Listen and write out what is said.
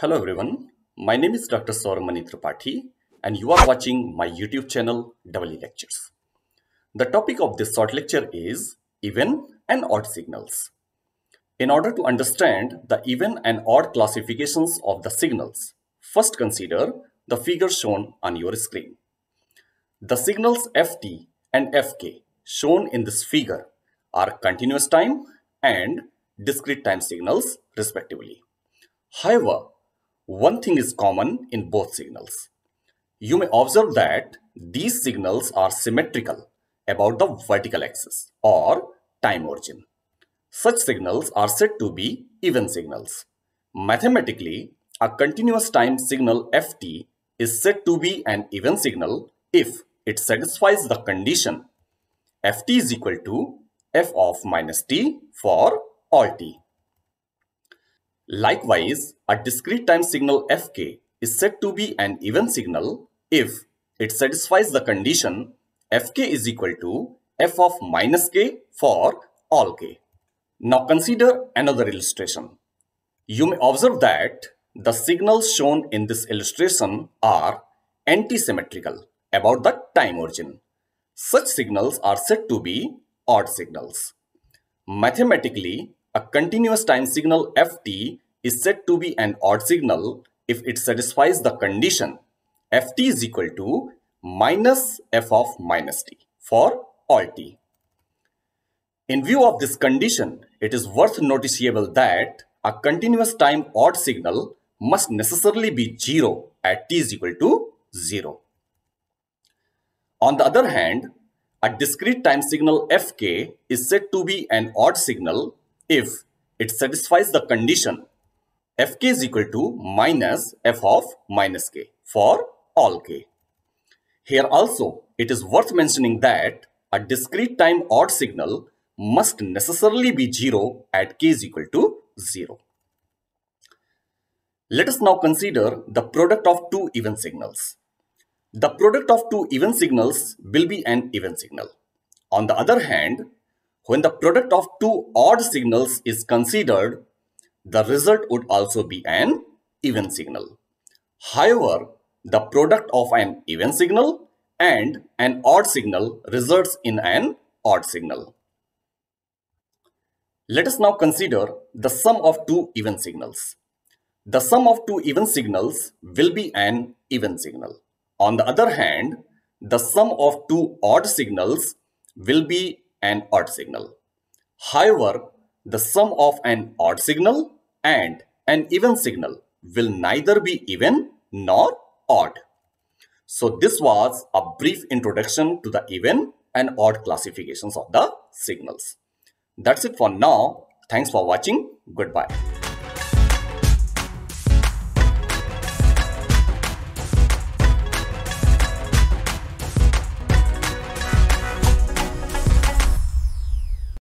Hello everyone, my name is Dr. Sauramani Pati, and you are watching my YouTube channel Double Lectures. The topic of this short lecture is even and odd signals. In order to understand the even and odd classifications of the signals, first consider the figure shown on your screen. The signals Ft and Fk shown in this figure are continuous time and discrete time signals respectively. However, one thing is common in both signals. You may observe that these signals are symmetrical about the vertical axis or time origin. Such signals are said to be even signals. Mathematically, a continuous time signal ft is said to be an even signal if it satisfies the condition ft is equal to f of minus t for all t. Likewise, a discrete time signal fk is said to be an even signal if it satisfies the condition fk is equal to f of minus k for all k. Now consider another illustration. You may observe that the signals shown in this illustration are antisymmetrical about the time origin. Such signals are said to be odd signals. Mathematically, a continuous time signal ft is said to be an odd signal if it satisfies the condition ft is equal to minus f of minus t for all t. In view of this condition, it is worth noticeable that a continuous time odd signal must necessarily be 0 at t is equal to 0. On the other hand, a discrete time signal fk is said to be an odd signal if it satisfies the condition fk is equal to minus f of minus k for all k. Here also, it is worth mentioning that a discrete time odd signal must necessarily be 0 at k is equal to 0. Let us now consider the product of two even signals. The product of two even signals will be an even signal. On the other hand, when the product of two odd signals is considered, the result would also be an even signal. However, the product of an even signal and an odd signal results in an odd signal. Let us now consider the sum of two even signals. The sum of two even signals will be an even signal. On the other hand, the sum of two odd signals will be an odd signal. However, the sum of an odd signal and an even signal will neither be even nor odd. So this was a brief introduction to the even and odd classifications of the signals. That's it for now. Thanks for watching. Goodbye.